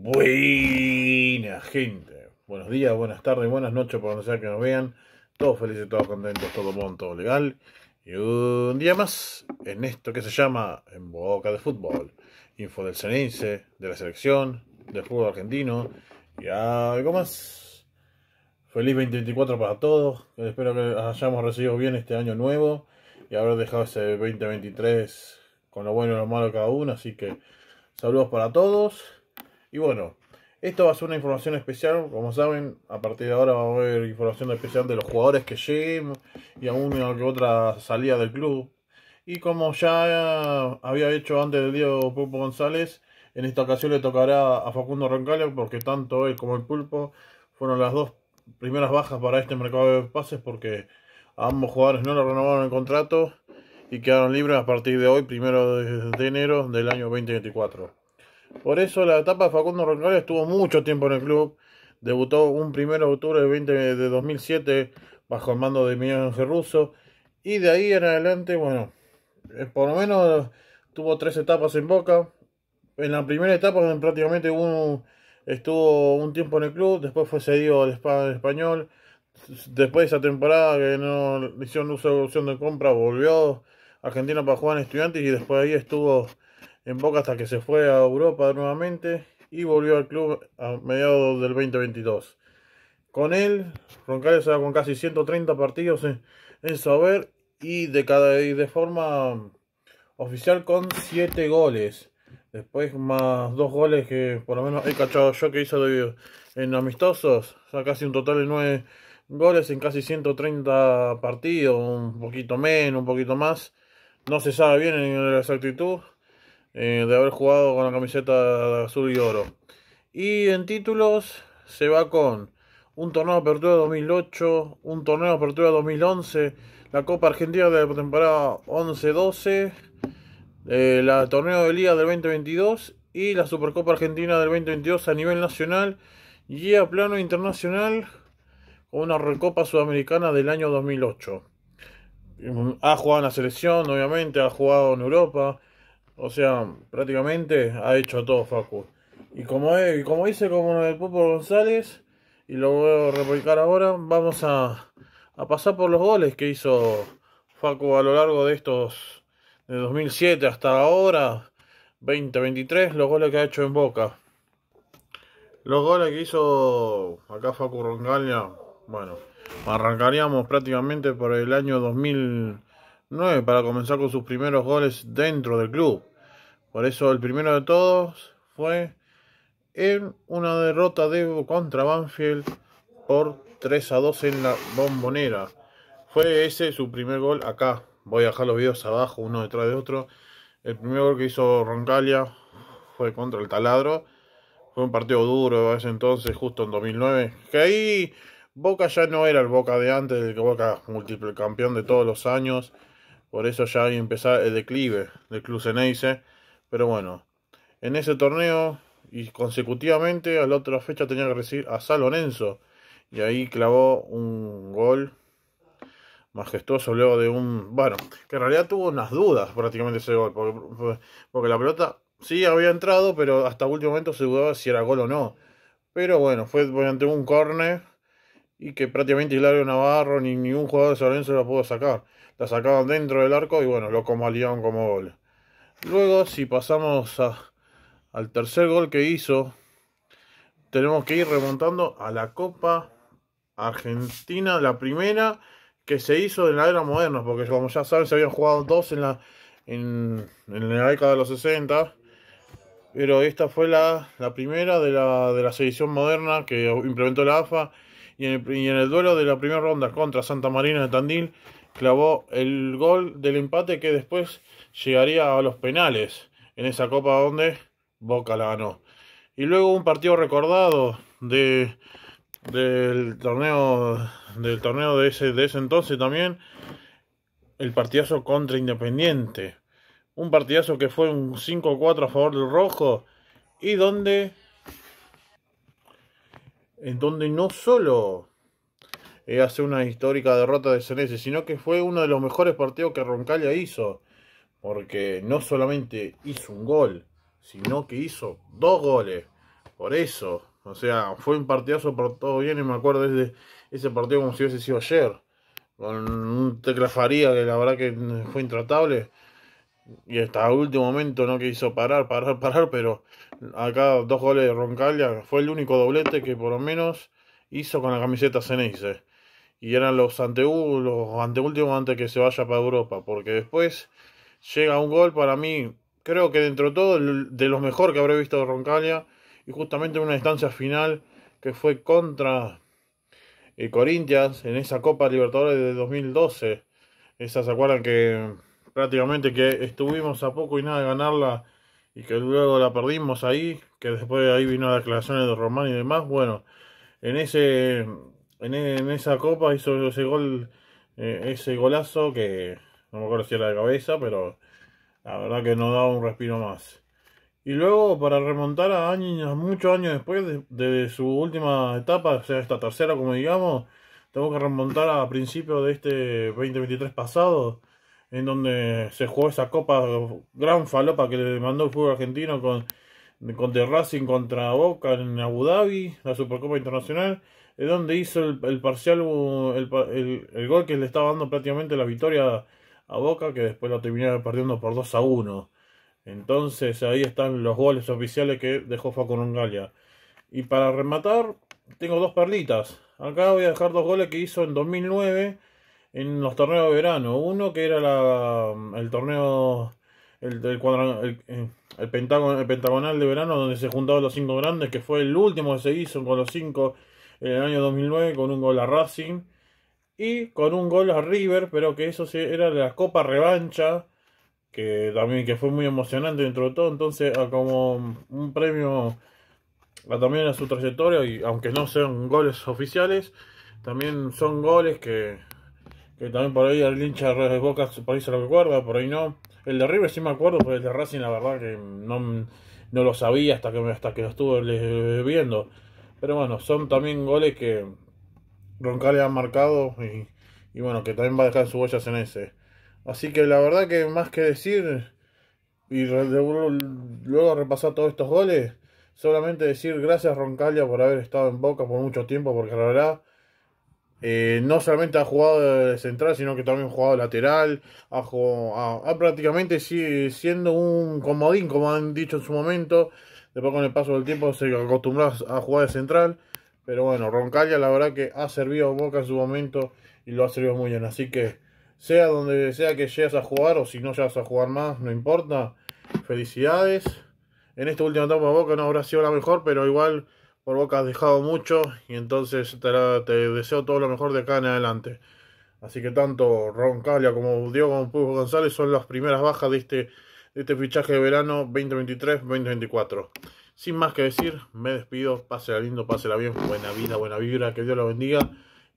Buena gente. Buenos días, buenas tardes, buenas noches, por donde sea que nos vean. Todos felices, todos contentos, todo bon, todo legal. Y un día más en esto que se llama En Boca de Fútbol. Info del Cenense, de la selección, del fútbol argentino y algo más. Feliz 2024 para todos. Espero que hayamos recibido bien este año nuevo y haber dejado ese 2023 con lo bueno y lo malo cada uno. Así que saludos para todos. Y bueno, esto va a ser una información especial, como saben, a partir de ahora va a haber información especial de los jugadores que lleguen y alguna que otra salida del club. Y como ya había hecho antes el Diego Pulpo González, en esta ocasión le tocará a Facundo Roncalio porque tanto él como el Pulpo fueron las dos primeras bajas para este mercado de pases porque a ambos jugadores no le renovaron el contrato y quedaron libres a partir de hoy, primero de enero del año 2024. Por eso la etapa de Facundo Roncal estuvo mucho tiempo en el club. Debutó un 1 de octubre de 2007 bajo el mando de Emiliano Russo. Y de ahí en adelante, bueno, eh, por lo menos tuvo tres etapas en Boca. En la primera etapa prácticamente uno estuvo un tiempo en el club, después fue cedido al español. Después de esa temporada que no hicieron uso de opción de compra, volvió a Argentina para jugar en estudiantes y después ahí estuvo en Boca hasta que se fue a Europa nuevamente y volvió al club a mediados del 2022. Con él, Roncalio se con casi 130 partidos en, saber y de, cada, de forma oficial con 7 goles. Después más dos goles que por lo menos he cachado yo que hizo en amistosos. O sea, casi un total de 9 goles en casi 130 partidos. Un poquito menos, un poquito más. No se sabe bien en la exactitud. Eh, de haber jugado con la camiseta azul y oro. Y en títulos se va con un torneo de apertura 2008, un torneo de apertura 2011, la Copa Argentina de la temporada 11-12, eh, la torneo de liga del 2022 y la Supercopa Argentina del 2022 a nivel nacional y a plano internacional con una Recopa Sudamericana del año 2008. Mm, ha jugado en la selección, obviamente, ha jugado en Europa, o sea, prácticamente ha hecho todo Facu. Y como, es, como dice, como el Pupo González, y lo voy a replicar ahora, vamos a, a pasar por los goles que hizo Facu a lo largo de estos, de 2007 hasta ahora, 2023, los goles que ha hecho en Boca. Los goles que hizo acá Facu Roncalia, bueno, arrancaríamos prácticamente por el año 2000 para comenzar con sus primeros goles dentro del club. Por eso el primero de todos fue en una derrota de contra Banfield por 3 a 2 en la bombonera. Fue ese su primer gol acá. Voy a dejar los videos abajo uno detrás de otro. El primer gol que hizo Roncalia fue contra el taladro. Fue un partido duro ese entonces, justo en 2009. Que ahí Boca ya no era el Boca de antes, el que Boca múltiple campeón de todos los años. Por eso ya ahí empezado el declive del Club Ceneice. Pero bueno, en ese torneo y consecutivamente a la otra fecha tenía que recibir a San Lorenzo. Y ahí clavó un gol majestuoso luego de un... Bueno, que en realidad tuvo unas dudas prácticamente ese gol. Porque, la pelota sí había entrado, pero hasta último momento se dudaba si era gol o no. Pero bueno, fue mediante un córner y que prácticamente Hilario Navarro ni ningún jugador de San lo la pudo sacar. La sacaban dentro del arco y bueno, lo convalidaron como gol. Luego, si pasamos al tercer gol que hizo, tenemos que ir remontando a la Copa Argentina, la primera que se hizo en la era moderna, porque como ya saben, se habían jugado dos en la, en, la década de los 60. Pero esta fue la, primera de la, de la sedición moderna que implementó la AFA y en, el, duelo de la primera ronda contra Santa Marina de Tandil clavó el gol del empate que después llegaría a los penales en esa copa donde Boca la ganó. Y luego un partido recordado de, del torneo del torneo de ese, de ese entonces también, el partidazo contra Independiente. Un partidazo que fue un 5-4 a favor del rojo y donde en donde no solo eh, hace una histórica derrota de Senese, sino que fue uno de los mejores partidos que Roncalla hizo, porque no solamente hizo un gol, sino que hizo dos goles, por eso, o sea, fue un partidazo por todo bien y me acuerdo de ese partido como si hubiese sido ayer, con un Teclafaría que la verdad que fue intratable y hasta el último momento no quiso parar, parar, parar, pero acá dos goles de Roncalia. fue el único doblete que por lo menos hizo con la camiseta Ceneice. Y eran los, anteúltimos antes que se vaya para Europa, porque después llega un gol para mí, creo que dentro de todo, de los mejor que habré visto de Roncalia. y justamente en una instancia final que fue contra el eh, Corinthians en esa Copa Libertadores de 2012. Esas se acuerdan que prácticamente que estuvimos a poco y nada de ganarla y que luego la perdimos ahí, que después de ahí vino las declaraciones de Román y demás, bueno, en ese en, esa copa hizo ese gol eh, ese golazo que no me acuerdo si era de cabeza, pero la verdad que no daba un respiro más. Y luego para remontar a años, muchos años después de, de su última etapa, o sea, esta tercera como digamos, tengo que remontar a principios de este 2023 pasado, en donde se jugó esa copa gran falopa que le mandó el fútbol argentino con, con Racing contra Boca en Abu Dhabi, la Supercopa Internacional, en donde hizo el, parcial, el, gol que le estaba dando prácticamente la victoria a Boca, que después lo terminó perdiendo por 2 a 1. Entonces ahí están los goles oficiales que dejó Facundo Y para rematar, tengo dos perlitas. Acá voy a dejar dos goles que hizo en 2009 en los torneos de verano. Uno que era la, el torneo, eh, el, pentagonal de verano, donde se juntaban los cinco grandes, que fue el último que se hizo con los cinco en el año 2009, con un gol a Racing y con un gol a River, pero que eso era la Copa Revancha, que también que fue muy emocionante dentro de todo, entonces como un premio a, también a su trayectoria, y aunque no sean goles oficiales, también son goles que que también por ahí el hincha de Boca por ahí se lo recuerda, por ahí no. El de River sí me acuerdo, pero el de Racing la verdad que no, no lo sabía hasta que, hasta que lo estuve viendo. Pero bueno, son también goles que Roncalia ha marcado y, y bueno, que también va a dejar sus huellas en ese. Así que la verdad que más que decir y luego repasar todos estos goles, solamente decir gracias Roncalia por haber estado en Boca por mucho tiempo, porque la verdad eh, no solamente ha jugado de central, sino que también ha jugado lateral. Ha, prácticamente siendo un comodín, como han dicho en su momento. Después, con el paso del tiempo, se acostumbró a jugar de central. Pero bueno, Roncalia la verdad que ha servido a Boca en su momento y lo ha servido muy bien. Así que, sea donde sea que llegues a jugar o si no llegas a jugar más, no importa. Felicidades. En esta última etapa Boca no habrá sido la mejor, pero igual por Boca has dejado mucho y entonces te, deseo todo lo mejor de acá en adelante. Así que tanto Ron Calia como Diego González son las primeras bajas de este, este fichaje de verano 2023-2024. Sin más que decir, me despido. Pásela lindo, pásela bien. Buena vida, buena vibra. Que Dios lo bendiga.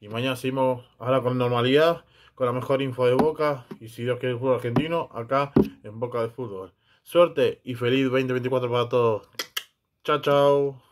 Y mañana seguimos ahora con normalidad, con la mejor info de Boca. Y si Dios quiere el fútbol argentino, acá en Boca de Fútbol. Suerte y feliz 2024 para todos. Chao, chao.